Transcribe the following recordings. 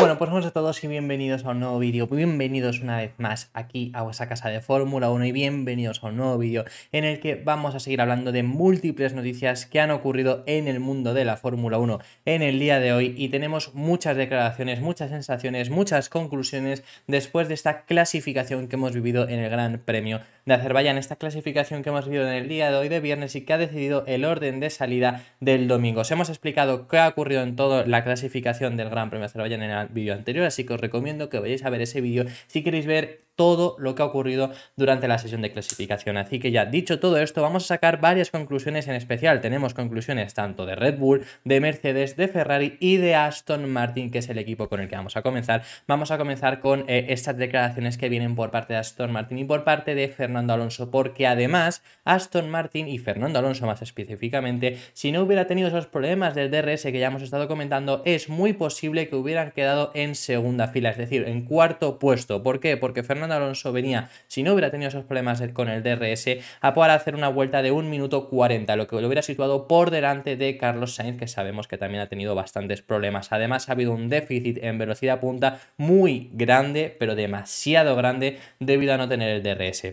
Bueno, pues vamos a todos y bienvenidos a un nuevo vídeo, bienvenidos una vez más aquí a vuestra casa de Fórmula 1 y bienvenidos a un nuevo vídeo en el que vamos a seguir hablando de múltiples noticias que han ocurrido en el mundo de la Fórmula 1 en el día de hoy y tenemos muchas declaraciones, muchas sensaciones, muchas conclusiones después de esta clasificación que hemos vivido en el Gran Premio de Azerbaiyán, esta clasificación que hemos vivido en el día de hoy de viernes y que ha decidido el orden de salida del domingo. Os hemos explicado qué ha ocurrido en toda la clasificación del Gran Premio de Azerbaiyán en el vídeo anterior, así que os recomiendo que vayáis a ver ese vídeo si queréis ver todo lo que ha ocurrido durante la sesión de clasificación. Así que ya dicho todo esto, vamos a sacar varias conclusiones en especial. Tenemos conclusiones tanto de Red Bull, de Mercedes, de Ferrari y de Aston Martin, que es el equipo con el que vamos a comenzar. Vamos a comenzar con eh, estas declaraciones que vienen por parte de Aston Martin y por parte de Fernando Alonso, porque además Aston Martin y Fernando Alonso más específicamente, si no hubiera tenido esos problemas del DRS que ya hemos estado comentando, es muy posible que hubieran quedado en segunda fila, es decir, en cuarto puesto. ¿Por qué? Porque Fernando Alonso venía, si no hubiera tenido esos problemas con el DRS, a poder hacer una vuelta de 1 minuto 40, lo que lo hubiera situado por delante de Carlos Sainz, que sabemos que también ha tenido bastantes problemas. Además, ha habido un déficit en velocidad punta muy grande, pero demasiado grande, debido a no tener el DRS.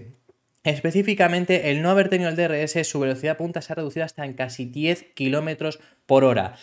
Específicamente, el no haber tenido el DRS, su velocidad punta se ha reducido hasta en casi 10 kilómetros por hora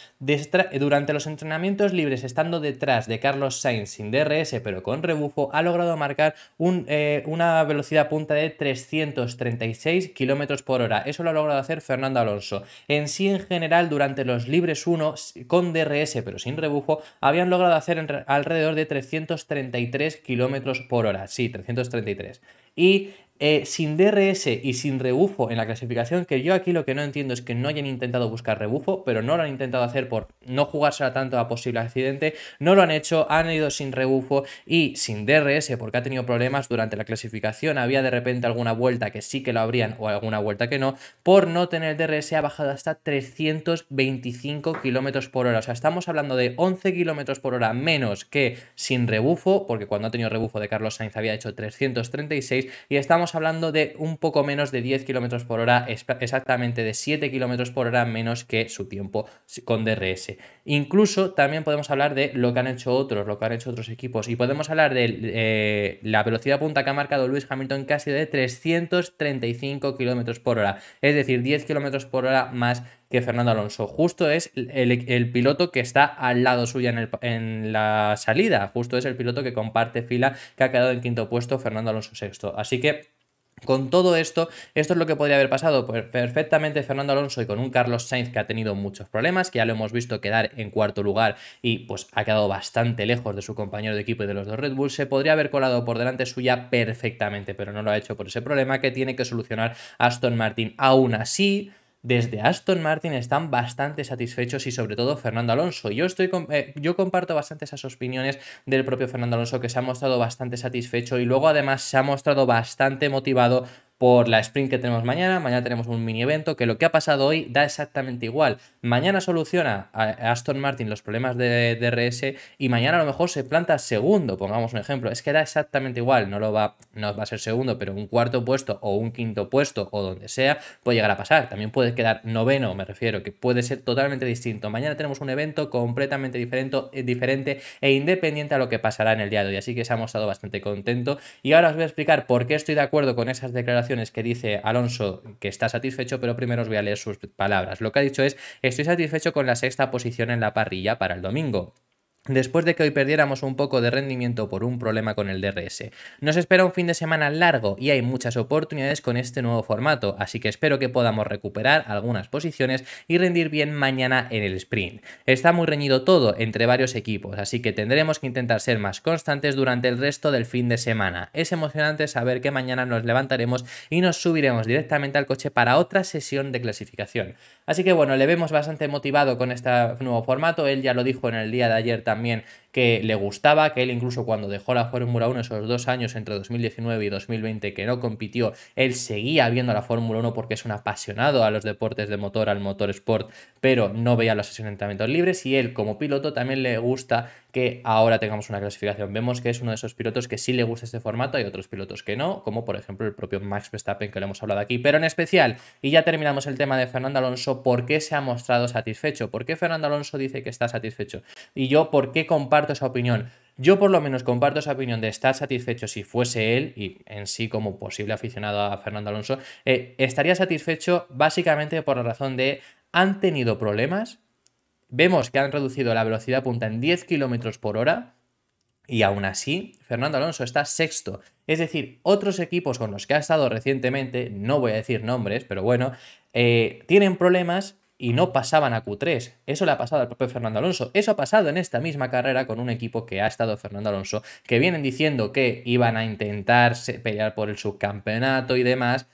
durante los entrenamientos libres, estando detrás de Carlos Sainz sin DRS pero con rebufo, ha logrado marcar un, eh, una velocidad punta de 336 km por hora. Eso lo ha logrado hacer Fernando Alonso. En sí, en general, durante los libres 1 con DRS pero sin rebufo, habían logrado hacer alrededor de 333 km por hora. Sí, 333. Y eh, sin DRS y sin rebufo en la clasificación, que yo aquí lo que no entiendo es que no hayan intentado buscar rebufo, pero no no lo han intentado hacer por no jugársela tanto a posible accidente, no lo han hecho, han ido sin rebufo y sin DRS porque ha tenido problemas durante la clasificación, había de repente alguna vuelta que sí que lo habrían o alguna vuelta que no, por no tener DRS ha bajado hasta 325 km por hora, o sea, estamos hablando de 11 km por hora menos que sin rebufo, porque cuando ha tenido rebufo de Carlos Sainz había hecho 336 y estamos hablando de un poco menos de 10 km por hora, exactamente de 7 km por hora menos que su tiempo con DRS. Incluso también podemos hablar de lo que han hecho otros, lo que han hecho otros equipos. Y podemos hablar de eh, la velocidad punta que ha marcado Luis Hamilton casi de 335 kilómetros por hora. Es decir, 10 kilómetros por hora más que Fernando Alonso. Justo es el, piloto que está al lado suyo en, en, la salida. Justo es el piloto que comparte fila, que ha quedado en quinto puesto Fernando Alonso sexto. Así que con todo esto, esto es lo que podría haber pasado pues, perfectamente Fernando Alonso y con un Carlos Sainz que ha tenido muchos problemas, que ya lo hemos visto quedar en cuarto lugar y pues ha quedado bastante lejos de su compañero de equipo y de los dos Red Bull, se podría haber colado por delante suya perfectamente, pero no lo ha hecho por ese problema que tiene que solucionar Aston Martin. Aún así, desde Aston Martin están bastante satisfechos y sobre todo Fernando Alonso. Yo, estoy, eh, yo comparto bastante esas opiniones del propio Fernando Alonso que se ha mostrado bastante satisfecho y luego además se ha mostrado bastante motivado por la sprint que tenemos mañana. Mañana tenemos un mini evento que lo que ha pasado hoy da exactamente igual. Mañana soluciona a Aston Martin los problemas de DRS y mañana a lo mejor se planta segundo, pongamos un ejemplo. Es que da exactamente igual, no lo va, no va a ser segundo, pero un cuarto puesto o un quinto puesto o donde sea puede llegar a pasar. También puede quedar noveno, me refiero, que puede ser totalmente distinto. Mañana tenemos un evento completamente diferente, eh, diferente e independiente a lo que pasará en el día de hoy. Así que se ha mostrado bastante contento. Y ahora os voy a explicar por qué estoy de acuerdo con esas declaraciones que dice Alonso que está satisfecho, pero primero os voy a leer sus palabras. Lo que ha dicho es, estoy satisfecho con la sexta posición en la parrilla para el domingo después de que hoy perdiéramos un poco de rendimiento por un problema con el DRS. Nos espera un fin de semana largo y hay muchas oportunidades con este nuevo formato, así que espero que podamos recuperar algunas posiciones y rendir bien mañana en el sprint. Está muy reñido todo entre varios equipos, así que tendremos que intentar ser más constantes durante el resto del fin de semana. Es emocionante saber que mañana nos levantaremos y nos subiremos directamente al coche para otra sesión de clasificación. Así que bueno, le vemos bastante motivado con este nuevo formato, él ya lo dijo en el día de ayer también también que le gustaba, que él incluso cuando dejó la Fórmula 1 esos dos años entre 2019 y 2020 que no compitió, él seguía viendo la Fórmula 1 porque es un apasionado a los deportes de motor, al motor sport, pero no veía los asentamientos libres y él como piloto también le gusta que ahora tengamos una clasificación. Vemos que es uno de esos pilotos que sí le gusta este formato, hay otros pilotos que no, como por ejemplo el propio Max Verstappen que le hemos hablado aquí, pero en especial, y ya terminamos el tema de Fernando Alonso, ¿por qué se ha mostrado satisfecho? ¿Por qué Fernando Alonso dice que está satisfecho? Y yo, ¿por qué comparto esa opinión. Yo por lo menos comparto esa opinión de estar satisfecho si fuese él, y en sí como posible aficionado a Fernando Alonso, eh, estaría satisfecho básicamente por la razón de han tenido problemas, vemos que han reducido la velocidad punta en 10 km por hora, y aún así, Fernando Alonso está sexto. Es decir, otros equipos con los que ha estado recientemente, no voy a decir nombres, pero bueno, eh, tienen problemas y no pasaban a Q3. Eso le ha pasado al propio Fernando Alonso. Eso ha pasado en esta misma carrera con un equipo que ha estado Fernando Alonso, que vienen diciendo que iban a intentar pelear por el subcampeonato y demás,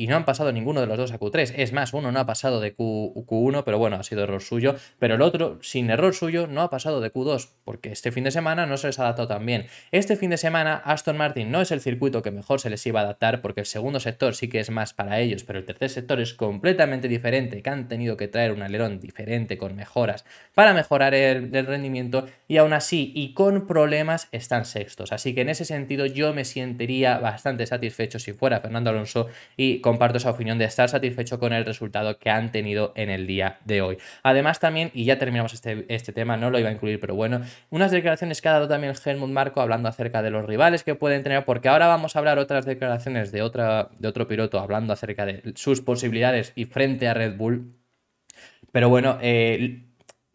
y no han pasado ninguno de los dos a Q3. Es más, uno no ha pasado de Q, 1 pero bueno, ha sido error suyo. Pero el otro, sin error suyo, no ha pasado de Q2, porque este fin de semana no se les ha adaptado tan bien. Este fin de semana, Aston Martin no es el circuito que mejor se les iba a adaptar, porque el segundo sector sí que es más para ellos, pero el tercer sector es completamente diferente, que han tenido que traer un alerón diferente, con mejoras, para mejorar el, rendimiento, y aún así, y con problemas, están sextos. Así que en ese sentido, yo me sentiría bastante satisfecho si fuera Fernando Alonso y con comparto esa opinión de estar satisfecho con el resultado que han tenido en el día de hoy. Además también, y ya terminamos este, este tema, no lo iba a incluir, pero bueno, unas declaraciones que ha dado también Helmut Marco hablando acerca de los rivales que pueden tener, porque ahora vamos a hablar otras declaraciones de, otra, de otro piloto hablando acerca de sus posibilidades y frente a Red Bull. Pero bueno, eh,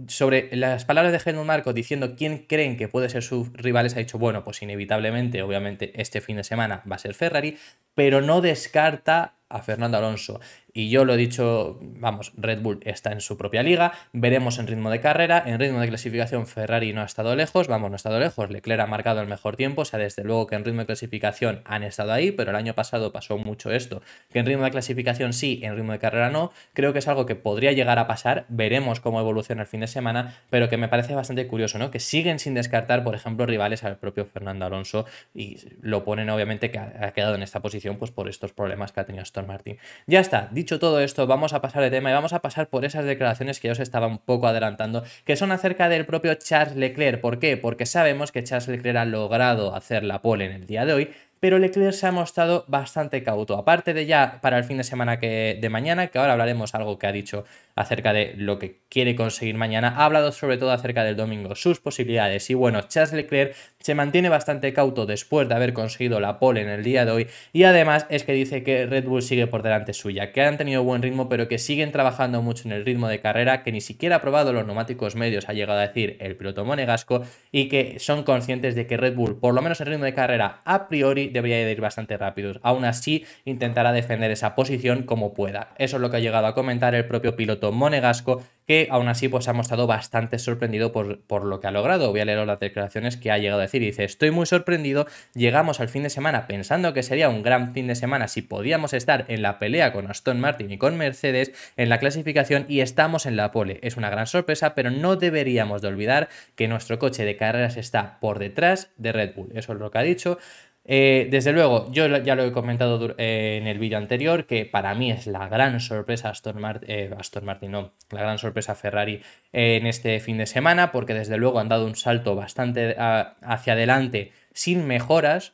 sobre las palabras de Helmut Marco diciendo quién creen que puede ser sus rivales, ha dicho, bueno, pues inevitablemente, obviamente, este fin de semana va a ser Ferrari pero no descarta a Fernando Alonso. Y yo lo he dicho, vamos, Red Bull está en su propia liga, veremos en ritmo de carrera, en ritmo de clasificación Ferrari no ha estado lejos, vamos, no ha estado lejos, Leclerc ha marcado el mejor tiempo, o sea, desde luego que en ritmo de clasificación han estado ahí, pero el año pasado pasó mucho esto, que en ritmo de clasificación sí, en ritmo de carrera no, creo que es algo que podría llegar a pasar, veremos cómo evoluciona el fin de semana, pero que me parece bastante curioso, ¿no? Que siguen sin descartar, por ejemplo, rivales al propio Fernando Alonso y lo ponen obviamente que ha quedado en esta posición pues por estos problemas que ha tenido Aston Martin. Ya está, dicho todo esto, vamos a pasar de tema y vamos a pasar por esas declaraciones que ya os estaba un poco adelantando, que son acerca del propio Charles Leclerc. ¿Por qué? Porque sabemos que Charles Leclerc ha logrado hacer la pole en el día de hoy, pero Leclerc se ha mostrado bastante cauto. Aparte de ya para el fin de semana que, de mañana, que ahora hablaremos algo que ha dicho acerca de lo que quiere conseguir mañana, ha hablado sobre todo acerca del domingo, sus posibilidades. Y bueno, Charles Leclerc se mantiene bastante cauto después de haber conseguido la pole en el día de hoy y además es que dice que Red Bull sigue por delante suya, que han tenido buen ritmo pero que siguen trabajando mucho en el ritmo de carrera, que ni siquiera ha probado los neumáticos medios, ha llegado a decir el piloto monegasco y que son conscientes de que Red Bull, por lo menos en ritmo de carrera a priori, debería de ir bastante rápido. Aún así, intentará defender esa posición como pueda. Eso es lo que ha llegado a comentar el propio piloto monegasco que aún así pues ha mostrado bastante sorprendido por, por lo que ha logrado. Voy a leer las declaraciones que ha llegado a decir. Dice, estoy muy sorprendido, llegamos al fin de semana pensando que sería un gran fin de semana si podíamos estar en la pelea con Aston Martin y con Mercedes en la clasificación y estamos en la pole. Es una gran sorpresa, pero no deberíamos de olvidar que nuestro coche de carreras está por detrás de Red Bull. Eso es lo que ha dicho. Eh, desde luego, yo ya lo he comentado eh, en el vídeo anterior, que para mí es la gran sorpresa Aston, eh, Aston Martin, no, la gran sorpresa Ferrari en este fin de semana, porque desde luego han dado un salto bastante hacia adelante sin mejoras,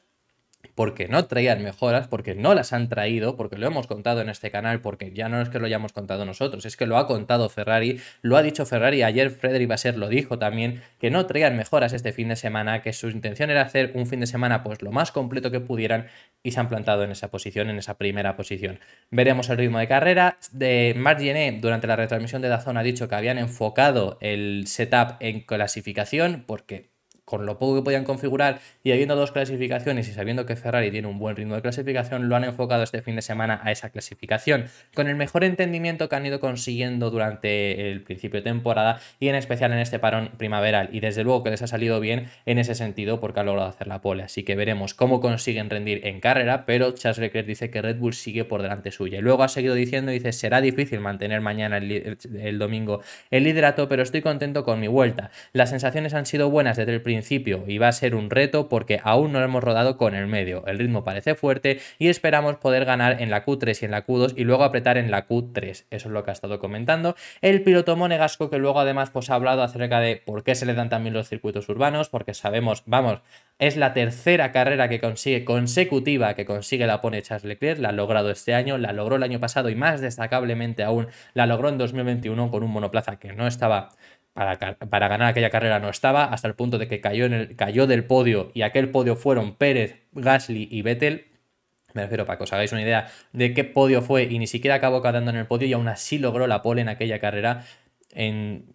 porque no traían mejoras, porque no las han traído, porque lo hemos contado en este canal, porque ya no es que lo hayamos contado nosotros, es que lo ha contado Ferrari, lo ha dicho Ferrari, ayer Frederick Basser lo dijo también, que no traían mejoras este fin de semana, que su intención era hacer un fin de semana pues lo más completo que pudieran y se han plantado en esa posición, en esa primera posición. Veremos el ritmo de carrera, de Marginé durante la retransmisión de Dazón ha dicho que habían enfocado el setup en clasificación, porque con lo poco que podían configurar y habiendo dos clasificaciones y sabiendo que Ferrari tiene un buen ritmo de clasificación, lo han enfocado este fin de semana a esa clasificación, con el mejor entendimiento que han ido consiguiendo durante el principio de temporada y en especial en este parón primaveral. Y desde luego que les ha salido bien en ese sentido porque han logrado hacer la pole. Así que veremos cómo consiguen rendir en carrera, pero Charles Leclerc dice que Red Bull sigue por delante suya. Y luego ha seguido diciendo, dice, será difícil mantener mañana el, domingo el liderato, pero estoy contento con mi vuelta. Las sensaciones han sido buenas desde el principio y va a ser un reto porque aún no lo hemos rodado con el medio. El ritmo parece fuerte y esperamos poder ganar en la Q3 y en la Q2 y luego apretar en la Q3. Eso es lo que ha estado comentando el piloto monegasco que luego además pues ha hablado acerca de por qué se le dan también los circuitos urbanos, porque sabemos, vamos, es la tercera carrera que consigue consecutiva que consigue la pone Charles Leclerc, la ha logrado este año, la logró el año pasado y más destacablemente aún la logró en 2021 con un monoplaza que no estaba para, ganar aquella carrera no estaba, hasta el punto de que cayó, en el, cayó del podio y aquel podio fueron Pérez, Gasly y Vettel. Me refiero para que os hagáis una idea de qué podio fue y ni siquiera acabó quedando en el podio y aún así logró la pole en aquella carrera en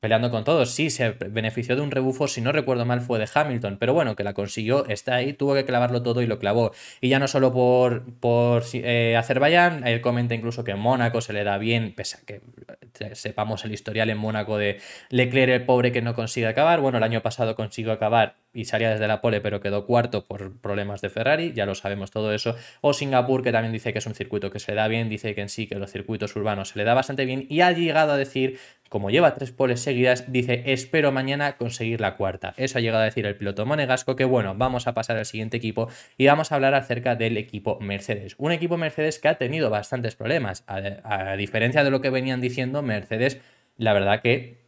peleando con todos. Sí, se benefició de un rebufo, si no recuerdo mal, fue de Hamilton, pero bueno, que la consiguió, está ahí, tuvo que clavarlo todo y lo clavó. Y ya no solo por, por eh, Azerbaiyán, él comenta incluso que en Mónaco se le da bien, pese a que eh, sepamos el historial en Mónaco de Leclerc, el pobre que no consigue acabar. Bueno, el año pasado consiguió acabar y salía desde la pole, pero quedó cuarto por problemas de Ferrari, ya lo sabemos todo eso. O Singapur, que también dice que es un circuito que se le da bien, dice que en sí, que los circuitos urbanos se le da bastante bien y ha llegado a decir como lleva tres poles seguidas, dice espero mañana conseguir la cuarta. Eso ha llegado a decir el piloto monegasco, que bueno, vamos a pasar al siguiente equipo y vamos a hablar acerca del equipo Mercedes. Un equipo Mercedes que ha tenido bastantes problemas, a, diferencia de lo que venían diciendo Mercedes, la verdad que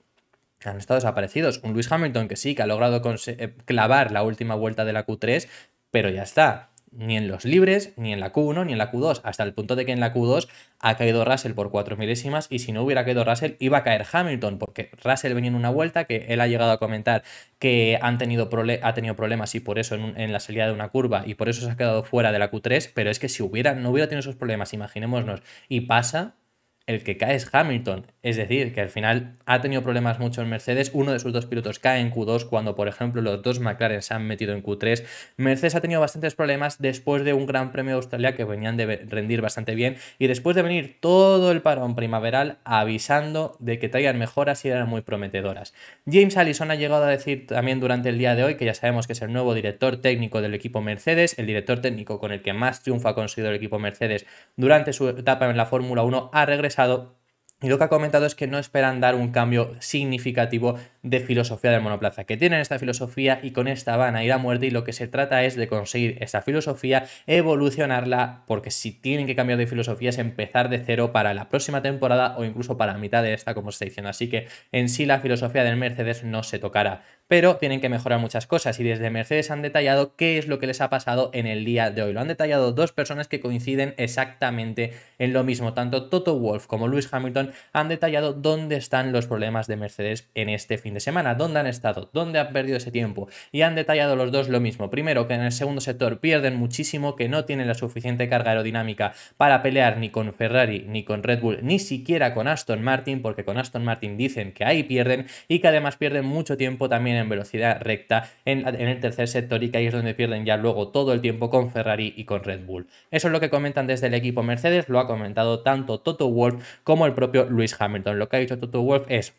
han estado desaparecidos. Un Luis Hamilton que sí, que ha logrado eh, clavar la última vuelta de la Q3, pero ya está ni en los libres, ni en la Q1, ni en la Q2, hasta el punto de que en la Q2 ha caído Russell por cuatro milésimas y si no hubiera caído Russell iba a caer Hamilton, porque Russell venía en una vuelta que él ha llegado a comentar que han tenido ha tenido problemas y por eso en, en, la salida de una curva y por eso se ha quedado fuera de la Q3, pero es que si hubiera, no hubiera tenido esos problemas, imaginémonos, y pasa, el que cae es Hamilton. Es decir, que al final ha tenido problemas mucho en Mercedes. Uno de sus dos pilotos cae en Q2 cuando, por ejemplo, los dos McLaren se han metido en Q3. Mercedes ha tenido bastantes problemas después de un Gran Premio de Australia que venían de rendir bastante bien y después de venir todo el parón primaveral avisando de que traían mejoras y eran muy prometedoras. James Allison ha llegado a decir también durante el día de hoy que ya sabemos que es el nuevo director técnico del equipo Mercedes, el director técnico con el que más triunfo ha conseguido el equipo Mercedes durante su etapa en la Fórmula 1, ha regresado y lo que ha comentado es que no esperan dar un cambio significativo de filosofía del monoplaza, que tienen esta filosofía y con esta van a ir a muerte y lo que se trata es de conseguir esta filosofía, evolucionarla, porque si tienen que cambiar de filosofía es empezar de cero para la próxima temporada o incluso para la mitad de esta, como se está diciendo. Así que en sí la filosofía del Mercedes no se tocará pero tienen que mejorar muchas cosas y desde Mercedes han detallado qué es lo que les ha pasado en el día de hoy. Lo han detallado dos personas que coinciden exactamente en lo mismo. Tanto Toto Wolf como Lewis Hamilton han detallado dónde están los problemas de Mercedes en este fin de semana, dónde han estado, dónde han perdido ese tiempo y han detallado los dos lo mismo. Primero, que en el segundo sector pierden muchísimo, que no tienen la suficiente carga aerodinámica para pelear ni con Ferrari, ni con Red Bull, ni siquiera con Aston Martin, porque con Aston Martin dicen que ahí pierden y que además pierden mucho tiempo también en velocidad recta en, el tercer sector y que ahí es donde pierden ya luego todo el tiempo con Ferrari y con Red Bull. Eso es lo que comentan desde el equipo Mercedes, lo ha comentado tanto Toto Wolf como el propio Luis Hamilton. Lo que ha dicho Toto Wolf es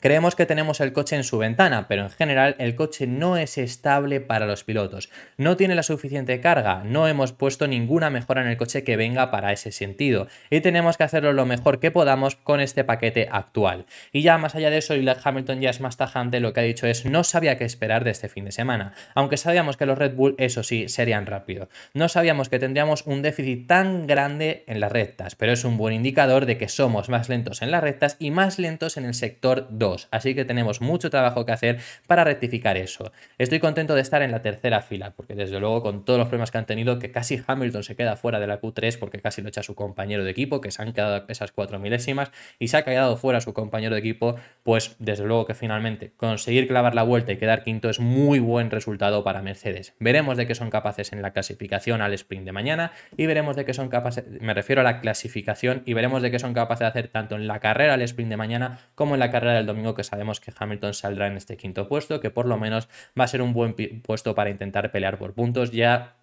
Creemos que tenemos el coche en su ventana, pero en general el coche no es estable para los pilotos. No tiene la suficiente carga, no hemos puesto ninguna mejora en el coche que venga para ese sentido. Y tenemos que hacerlo lo mejor que podamos con este paquete actual. Y ya más allá de eso, Lewis Hamilton ya es más tajante, lo que ha dicho es no sabía qué esperar de este fin de semana. Aunque sabíamos que los Red Bull, eso sí, serían rápido. No sabíamos que tendríamos un déficit tan grande en las rectas, pero es un buen indicador de que somos más lentos en las rectas y más lentos en el sector 2. Así que tenemos mucho trabajo que hacer para rectificar eso. Estoy contento de estar en la tercera fila, porque desde luego con todos los problemas que han tenido, que casi Hamilton se queda fuera de la Q3 porque casi lo echa su compañero de equipo, que se han quedado esas cuatro milésimas, y se ha quedado fuera su compañero de equipo, pues desde luego que finalmente conseguir clavar la vuelta y quedar quinto es muy buen resultado para Mercedes. Veremos de qué son capaces en la clasificación al sprint de mañana y veremos de qué son capaces, me refiero a la clasificación, y veremos de qué son capaces de hacer tanto en la carrera al sprint de mañana como en la carrera del domingo que sabemos que Hamilton saldrá en este quinto puesto, que por lo menos va a ser un buen puesto para intentar pelear por puntos. Ya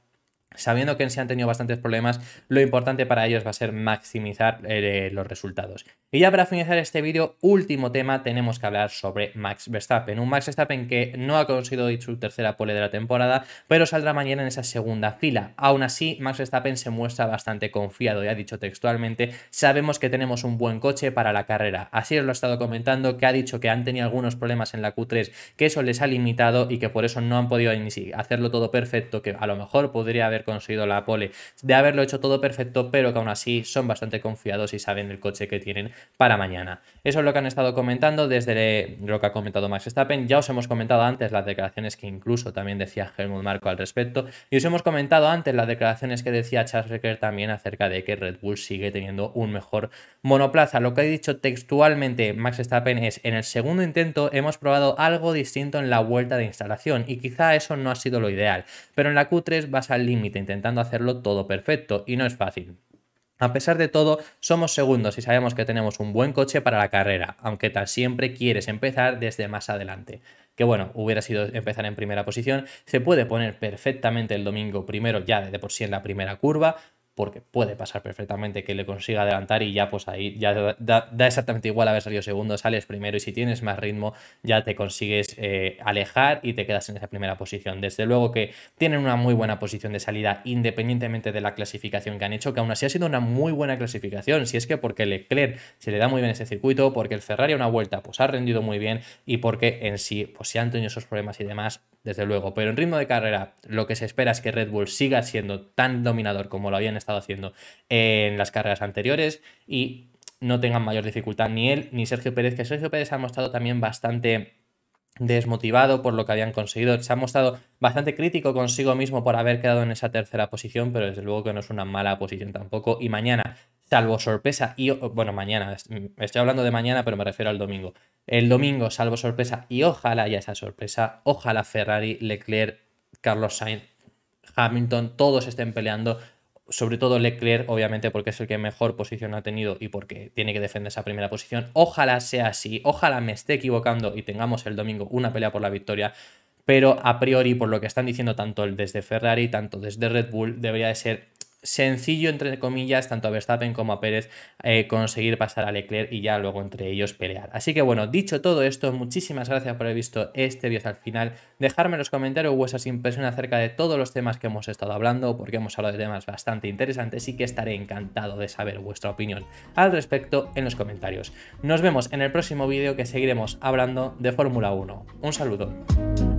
Sabiendo que se han tenido bastantes problemas, lo importante para ellos va a ser maximizar eh, los resultados. Y ya para finalizar este vídeo, último tema, tenemos que hablar sobre Max Verstappen. Un Max Verstappen que no ha conseguido su tercera pole de la temporada, pero saldrá mañana en esa segunda fila. Aún así, Max Verstappen se muestra bastante confiado, y ha dicho textualmente, sabemos que tenemos un buen coche para la carrera. Así os lo ha estado comentando, que ha dicho que han tenido algunos problemas en la Q3, que eso les ha limitado y que por eso no han podido hacerlo todo perfecto, que a lo mejor podría haber conseguido la pole, de haberlo hecho todo perfecto, pero que aún así son bastante confiados y saben el coche que tienen para mañana. Eso es lo que han estado comentando desde lo que ha comentado Max Verstappen. Ya os hemos comentado antes las declaraciones que incluso también decía Helmut Marco al respecto. Y os hemos comentado antes las declaraciones que decía Charles Recker también acerca de que Red Bull sigue teniendo un mejor monoplaza. Lo que ha dicho textualmente Max Verstappen es en el segundo intento hemos probado algo distinto en la vuelta de instalación y quizá eso no ha sido lo ideal. Pero en la Q3 vas al límite intentando hacerlo todo perfecto, y no es fácil. A pesar de todo, somos segundos y sabemos que tenemos un buen coche para la carrera, aunque tal siempre quieres empezar desde más adelante. Que bueno, hubiera sido empezar en primera posición, se puede poner perfectamente el domingo primero ya de por sí en la primera curva, porque puede pasar perfectamente que le consiga adelantar y ya pues ahí ya da, exactamente igual haber salido segundo, sales primero y si tienes más ritmo ya te consigues eh, alejar y te quedas en esa primera posición. Desde luego que tienen una muy buena posición de salida independientemente de la clasificación que han hecho, que aún así ha sido una muy buena clasificación, si es que porque Leclerc se le da muy bien ese circuito, porque el Ferrari a una vuelta pues ha rendido muy bien y porque en sí, pues si han tenido esos problemas y demás, desde luego. Pero en ritmo de carrera, lo que se espera es que Red Bull siga siendo tan dominador como lo habían estado haciendo en las carreras anteriores y no tengan mayor dificultad ni él ni Sergio Pérez, que Sergio Pérez ha mostrado también bastante desmotivado por lo que habían conseguido. Se ha mostrado bastante crítico consigo mismo por haber quedado en esa tercera posición, pero desde luego que no es una mala posición tampoco. Y mañana salvo sorpresa y bueno, mañana, mm, estoy hablando de mañana, pero me refiero al domingo. El domingo, salvo sorpresa y ojalá ya esa sorpresa, ojalá Ferrari, Leclerc, Carlos Sainz, Hamilton, todos estén peleando. Sobre todo Leclerc, obviamente, porque es el que mejor posición ha tenido y porque tiene que defender esa primera posición. Ojalá sea así, ojalá me esté equivocando y tengamos el domingo una pelea por la victoria pero a priori, por lo que están diciendo tanto el desde Ferrari, tanto desde Red Bull, debería de ser sencillo, entre comillas, tanto a Verstappen como a Pérez eh, conseguir pasar a Leclerc y ya luego entre ellos pelear. Así que bueno, dicho todo esto, muchísimas gracias por haber visto este vídeo hasta el final. Dejarme en los comentarios vuestras impresiones acerca de todos los temas que hemos estado hablando, porque hemos hablado de temas bastante interesantes y que estaré encantado de saber vuestra opinión al respecto en los comentarios. Nos vemos en el próximo vídeo que seguiremos hablando de Fórmula 1. Un saludo.